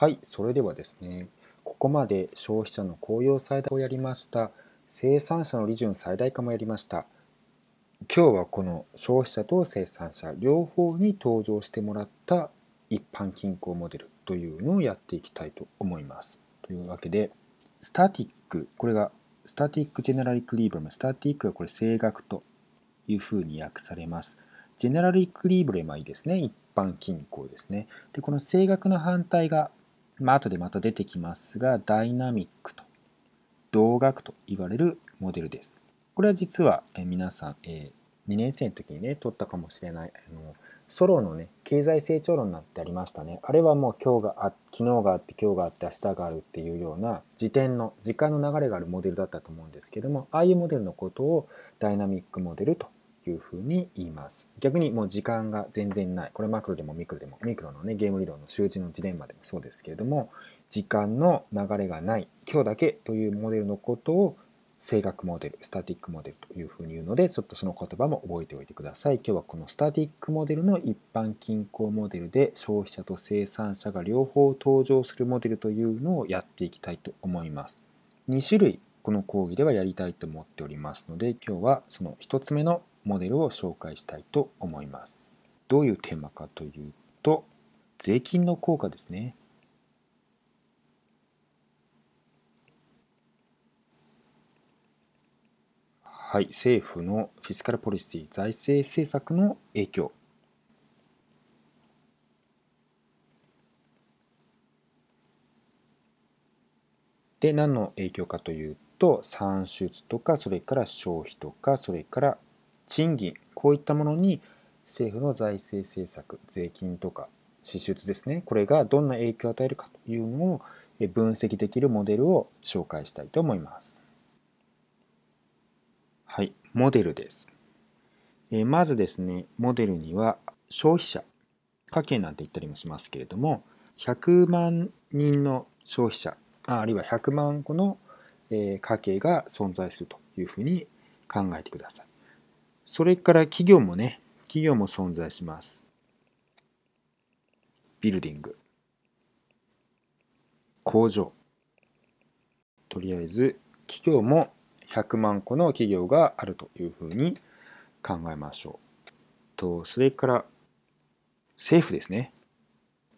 はい、それではですね、ここまで消費者の公用最大をやりました。生産者の利潤最大化もやりました。今日はこの消費者と生産者両方に登場してもらった一般均衡モデルというのをやっていきたいと思います。というわけで、スタティック、これがスタティック・ジェネラル・イクリーブレム、スタティックはこれ正楽というふうに訳されます。ジェネラル・イクリーブレムはいいですね。一般均衡ですね。で、この正額の反対がまあ後でまた出てきますが、ダイナミックと同学と言われるモデルです。これは実は皆さん、え2年生の時にね、取ったかもしれない、あのソロのね、経済成長論になってありましたね。あれはもう今日があ、昨日があって、今日があって、明日があるっていうような時点の、時間の流れがあるモデルだったと思うんですけども、ああいうモデルのことをダイナミックモデルというふうに言います。逆にもう時間が全然ない。これマクロでもミクロでも、ミクロのね、ゲーム理論の周知のジレンマでもそうですけれども、時間の流れがない、今日だけというモデルのことを正確モデル、スタティックモデルというふうに言うので、ちょっとその言葉も覚えておいてください。今日はこのスタティックモデルの一般均衡モデルで消費者と生産者が両方登場するモデルというのをやっていきたいと思います。2種類この講義ではやりたいと思っておりますので今日はその1つ目のモデルを紹介したいと思います。どういうテーマかというと税金の効果ですね。はい、政府のフィスカルポリシー財政政策の影響で何の影響かというと産出とかそれから消費とかそれから賃金こういったものに政府の財政政策税金とか支出ですねこれがどんな影響を与えるかというのを分析できるモデルを紹介したいと思います。はい、モデルです。えまずですね、モデルには消費者、家計なんて言ったりもしますけれども、100万人の消費者、あるいは100万個の家計が存在するというふうに考えてください。それから企業もね、企業も存在します。ビルディング。工場。とりあえず、企業も100万個の企業があるというふうに考えましょう。と、それから、政府ですね。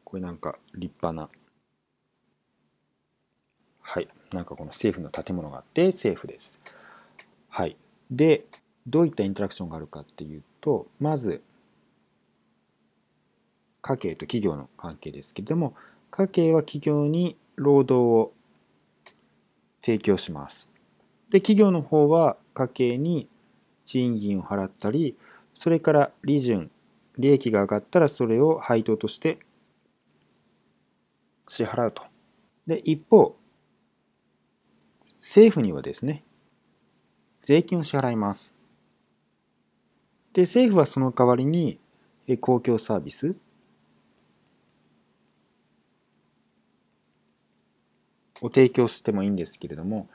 これなんか立派な。はい。なんかこの政府の建物があって、政府です。はい。で、どういったインタラクションがあるかっていうとまず家計と企業の関係ですけれども家計は企業に労働を提供しますで企業の方は家計に賃金を払ったりそれから利潤利益が上がったらそれを配当として支払うとで一方政府にはですね税金を支払いますで、政府はその代わりに公共サービス、を提供してもいいんですけれども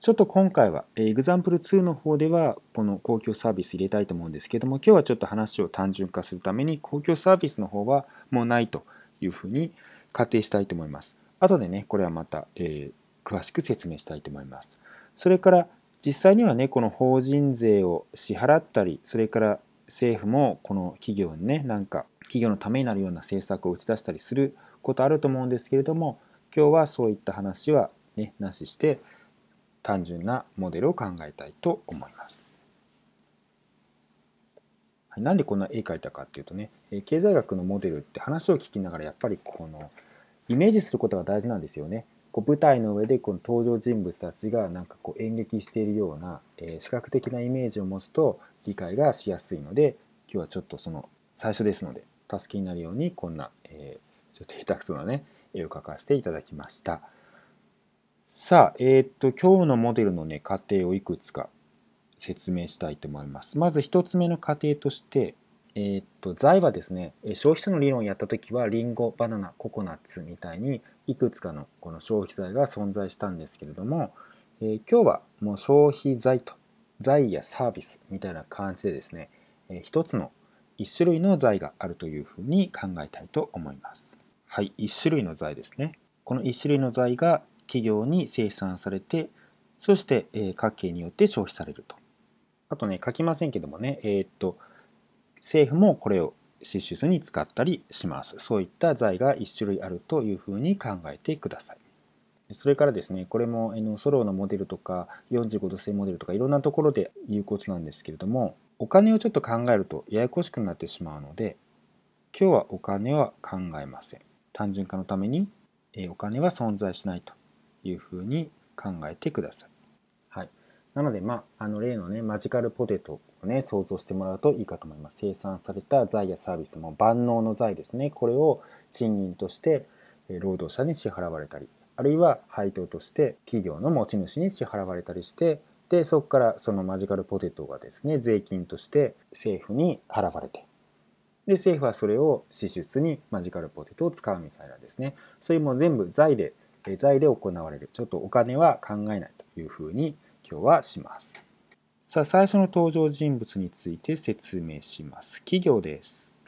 ちょっと今回はエグザンプル2の方ではこの公共サービス入れたいと思うんですけども今日はちょっと話を単純化するために公共サービスの方はもうないというふうに仮定したいと思います。後でねこれはまた、えー、詳しく説明したいと思います。それから実際にはねこの法人税を支払ったりそれから政府もこの企業にねなんか企業のためになるような政策を打ち出したりすることあると思うんですけれども今日はそういった話は、ね、なしして単純なモデルを考えたいと思います。なんでこんな絵描いたかっていうとね経済学のモデルって話を聞きながらやっぱりこのイメージすることが大事なんですよね。こう舞台の上でこの登場人物たちがなんかこう演劇しているような、えー、視覚的なイメージを持つと理解がしやすいので今日はちょっとその最初ですので助けになるようにこんな、えー、ちょっと下手くそなね絵を描かせていただきました。さあ、えー、っと今日のモデルのね過程をいくつか説明したいと思います。まず一つ目の過程としてえー、っと財はですね消費者の理論をやった時はリンゴバナナココナッツみたいにいくつかのこの消費財が存在したんですけれども、えー、今日はもう消費財と財やサービスみたいな感じでですね、えー、一つの1種類の財があるというふうに考えたいと思います。はい、1種類の財ですね。この1種類の財が企業に生産されて、そして、えー、家計によって消費されると。あとね、書きませんけどもね、えー、っと、政府もこれを支出に使ったりします。そういった財が1種類あるというふうに考えてください。それからですね、これもソロのモデルとか45度線モデルとかいろんなところで言うことなんですけれども、お金をちょっと考えるとややこしくなってしまうので、今日はお金は考えません。単純化のためにお金は存在しないというふうに考えてください。なので、まあ、あの例のね、マジカルポテトをね、想像してもらうといいかと思います。生産された財やサービスも万能の財ですね。これを賃金として労働者に支払われたり、あるいは配当として企業の持ち主に支払われたりして、で、そこからそのマジカルポテトがですね、税金として政府に払われて、で、政府はそれを支出にマジカルポテトを使うみたいなですね、そういうもう全部財で、財で行われる。ちょっとお金は考えないというふうに今日はします。さあ、最初の登場人物について説明します。企業です。